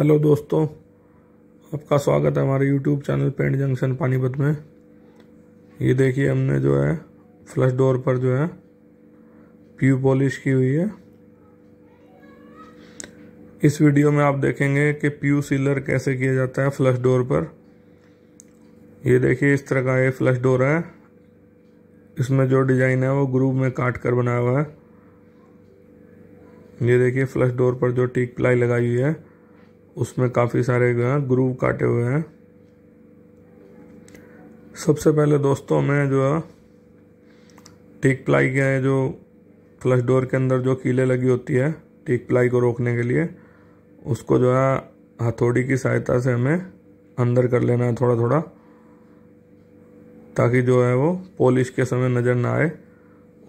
hello दोस्तों आपका स्वागत है हमारे YouTube channel paint junction Panipat में ये देखिए हमने जो है फ्लश डोर पर जो है प्यू पॉलिश की हुई है इस वीडियो में आप देखेंगे कि प्यू सीलर कैसे किया जाता है फ्लश डोर पर ये देखिए इस तरह का ये फ्लश डोर है इसमें जो डिज़ाइन है वो ग्रूव में काट कर बनाया हुआ है ये देखिए फ्लश डोर पर जो टीक प्लाई लगाई हुई है उसमें काफ़ी सारे जो है ग्रूव काटे हुए हैं सबसे पहले दोस्तों मैं जो है टीक प्लाई के हैं जो फ्लश डोर के अंदर जो कीले लगी होती है टीक प्लाई को रोकने के लिए उसको जो है हथौड़ी की सहायता से हमें अंदर कर लेना है थोड़ा थोड़ा ताकि जो है वो पॉलिश के समय नज़र ना आए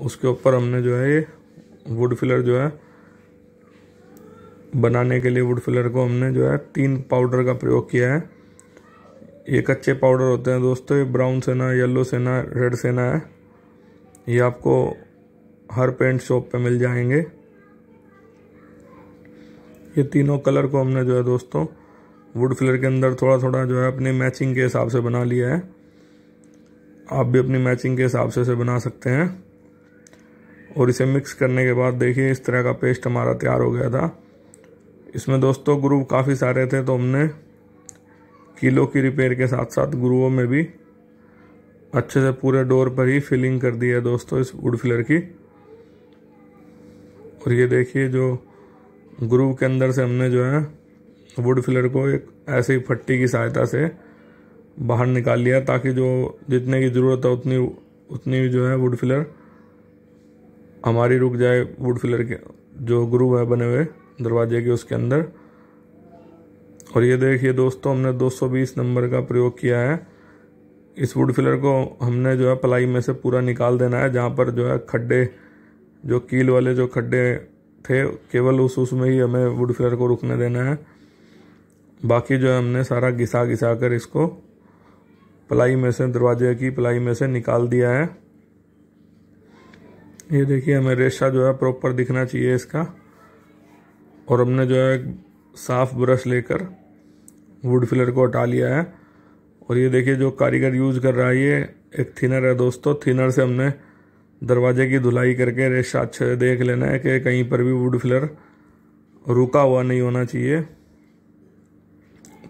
उसके ऊपर हमने जो है ये वुड फिलर जो है बनाने के लिए वुड फिलर को हमने जो है तीन पाउडर का प्रयोग किया है ये कच्चे पाउडर होते हैं दोस्तों ये ब्राउन सेना येलो सेना रेड सेना है ये आपको हर पेंट शॉप पे मिल जाएंगे ये तीनों कलर को हमने जो है दोस्तों वुड फिलर के अंदर थोड़ा थोड़ा जो है अपनी मैचिंग के हिसाब से बना लिया है आप भी अपनी मैचिंग के हिसाब से इसे बना सकते हैं और इसे मिक्स करने के बाद देखिए इस तरह का पेस्ट हमारा तैयार हो गया था इसमें दोस्तों ग्रुप काफ़ी सारे थे तो हमने किलो की रिपेयर के साथ साथ ग्रुवों में भी अच्छे से पूरे डोर पर ही फिलिंग कर दी है दोस्तों इस वुड फिलर की और ये देखिए जो ग्रुव के अंदर से हमने जो है वुड फिलर को एक ऐसे ही फट्टी की सहायता से बाहर निकाल लिया ताकि जो जितने की ज़रूरत है उतनी उतनी जो है वुड फिलर हमारी रुक जाए वुड फिलर के जो ग्रुव है बने हुए दरवाजे के उसके अंदर और ये देखिए दोस्तों हमने 220 नंबर का प्रयोग किया है इस वुड फिलर को हमने जो है पलाई में से पूरा निकाल देना है जहाँ पर जो है खड्डे जो कील वाले जो खड्डे थे केवल उस उसमें ही हमें वुड फिलर को रुकने देना है बाकी जो है हमने सारा घिसा घिसा कर इसको पलाई में से दरवाजे की पलाई में से निकाल दिया है ये देखिए हमें रेशा जो है प्रॉपर दिखना चाहिए इसका और हमने जो है साफ़ ब्रश लेकर वुड फिलर को हटा लिया है और ये देखिए जो कारीगर यूज़ कर रहा है ये एक थिनर है दोस्तों थिनर से हमने दरवाजे की धुलाई करके रेशा अच्छे से देख लेना है कि कहीं पर भी वुड फिलर रुका हुआ नहीं होना चाहिए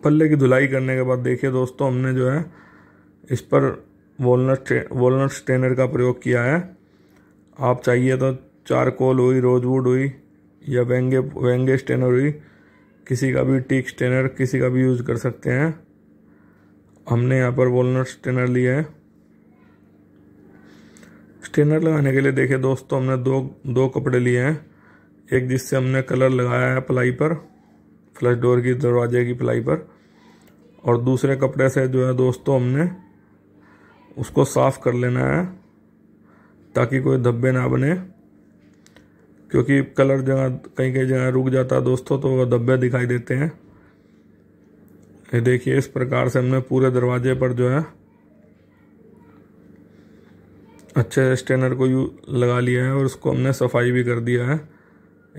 पल्ले की धुलाई करने के बाद देखिए दोस्तों हमने जो है इस पर वॉलट वॉलट स्टेनर का प्रयोग किया है आप चाहिए तो चारकोल हुई रोजवुड हुई या वेंगे वेंगे स्टेनर भी किसी का भी टीक स्टेनर किसी का भी यूज़ कर सकते हैं हमने यहाँ पर वॉलनट स्टेनर लिया है स्टेनर लगाने के लिए देखे दोस्तों हमने दो दो कपड़े लिए हैं एक जिससे हमने कलर लगाया है प्लाई पर फ्लश डोर की दरवाजे की प्लाई पर और दूसरे कपड़े से जो है दोस्तों हमने उसको साफ़ कर लेना है ताकि कोई धब्बे ना बने क्योंकि कलर जगह कहीं कहीं जगह रुक जाता है दोस्तों तो धब्बे दिखाई देते हैं ये देखिए इस प्रकार से हमने पूरे दरवाजे पर जो है अच्छे स्टेनर को यू लगा लिया है और उसको हमने सफाई भी कर दिया है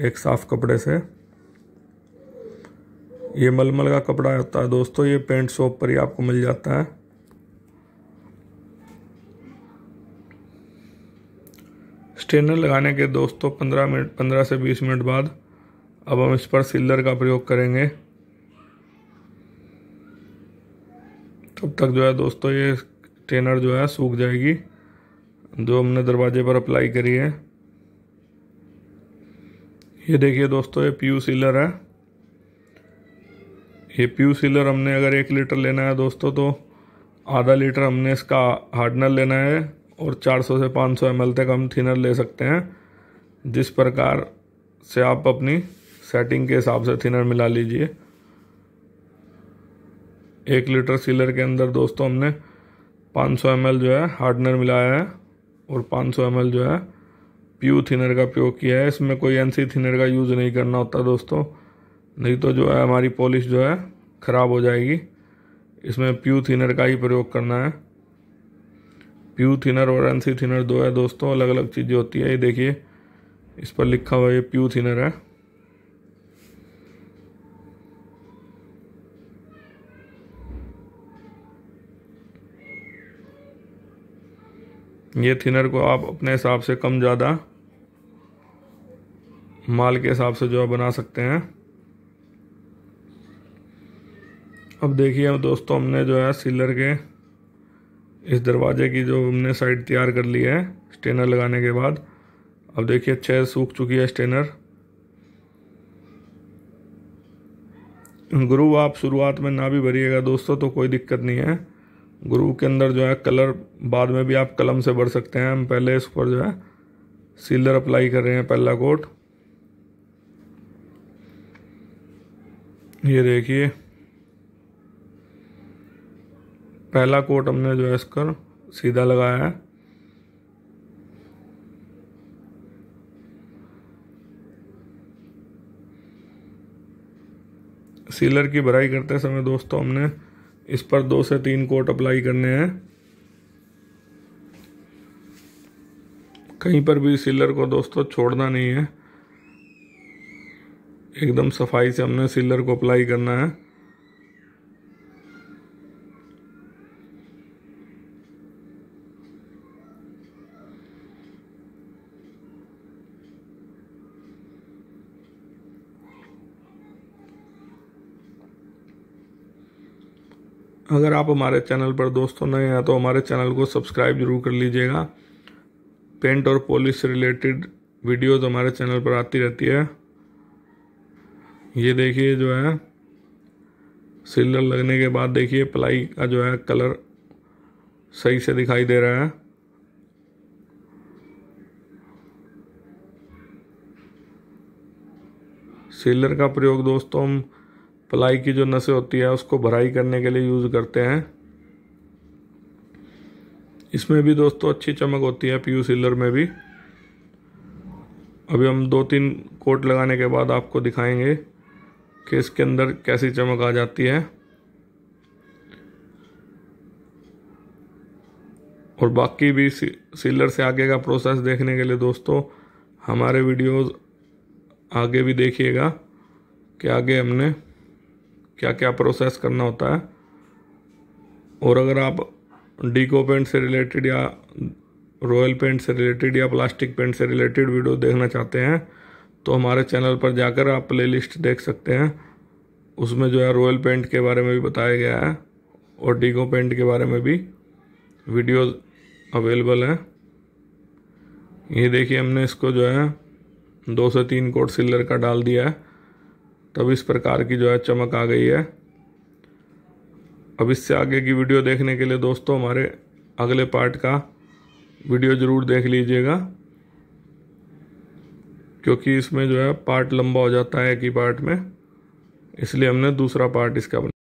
एक साफ़ कपड़े से ये मलमल का कपड़ा होता है दोस्तों ये पेंट शॉप पर ही आपको मिल जाता है स्ट्रेनर लगाने के दोस्तों 15 मिनट 15 से 20 मिनट बाद अब हम इस पर सिलर का प्रयोग करेंगे तब तक जो है दोस्तों ये स्ट्रेनर जो है सूख जाएगी जो हमने दरवाजे पर अप्लाई करी है ये देखिए दोस्तों ये प्यू सीलर है ये प्यू सीलर हमने अगर एक लीटर लेना है दोस्तों तो आधा लीटर हमने इसका हार्डनर लेना है और 400 से 500 एम तक हम थिनर ले सकते हैं जिस प्रकार से आप अपनी सेटिंग के हिसाब से थिनर मिला लीजिए एक लीटर सीलर के अंदर दोस्तों हमने 500 एम जो है हार्डनर मिलाया है और 500 एम जो है प्यू थिनर का प्रयोग किया है इसमें कोई एनसी थिनर का यूज़ नहीं करना होता दोस्तों नहीं तो जो है हमारी पॉलिश जो है ख़राब हो जाएगी इसमें प्यू थिनर का ही प्रयोग करना है प्यू थिनर और सी थिनर दो है दोस्तों अलग अलग चीज़ें होती है ये देखिए इस पर लिखा हुआ ये प्यू थिनर है ये थिनर को आप अपने हिसाब से कम ज़्यादा माल के हिसाब से जो है बना सकते हैं अब देखिए दोस्तों हमने जो है सिलर के इस दरवाजे की जो हमने साइड तैयार कर ली है स्टेनर लगाने के बाद अब देखिए अच्छे से सूख चुकी है स्टेनर ग्रुव आप शुरुआत में ना भी भरिएगा दोस्तों तो कोई दिक्कत नहीं है ग्रु के अंदर जो है कलर बाद में भी आप कलम से भर सकते हैं हम पहले इस पर जो है सीलर अप्लाई कर रहे हैं पहला कोट ये देखिए पहला कोट हमने जो है इसका सीधा लगाया है सीलर की भराई करते समय दोस्तों हमने इस पर दो से तीन कोट अप्लाई करने हैं कहीं पर भी सीलर को दोस्तों छोड़ना नहीं है एकदम सफाई से हमने सीलर को अप्लाई करना है अगर आप हमारे चैनल पर दोस्तों नए हैं तो हमारे चैनल को सब्सक्राइब जरूर कर लीजिएगा पेंट और पॉलिश से रिलेटेड वीडियोज हमारे चैनल पर आती रहती है ये देखिए जो है सिलर लगने के बाद देखिए प्लाई का जो है कलर सही से दिखाई दे रहा है सिलर का प्रयोग दोस्तों हम प्लाई की जो नसें होती है उसको भराई करने के लिए यूज़ करते हैं इसमें भी दोस्तों अच्छी चमक होती है पीयू सिलर में भी अभी हम दो तीन कोट लगाने के बाद आपको दिखाएंगे कि इसके अंदर कैसी चमक आ जाती है और बाकी भी सीलर से आगे का प्रोसेस देखने के लिए दोस्तों हमारे वीडियोस आगे भी देखिएगा कि आगे हमने क्या क्या प्रोसेस करना होता है और अगर आप डीको पेंट से रिलेटेड या रॉयल पेंट से रिलेटेड या प्लास्टिक पेंट से रिलेटेड वीडियो देखना चाहते हैं तो हमारे चैनल पर जाकर आप प्लेलिस्ट देख सकते हैं उसमें जो है रॉयल पेंट के बारे में भी बताया गया है और डीको पेंट के बारे में भी वीडियो अवेलेबल हैं ये देखिए हमने इसको जो है दो से तीन कोट सिल्लर का डाल दिया है तब इस प्रकार की जो है चमक आ गई है अब इससे आगे की वीडियो देखने के लिए दोस्तों हमारे अगले पार्ट का वीडियो ज़रूर देख लीजिएगा क्योंकि इसमें जो है पार्ट लंबा हो जाता है एक ही पार्ट में इसलिए हमने दूसरा पार्ट इसका बना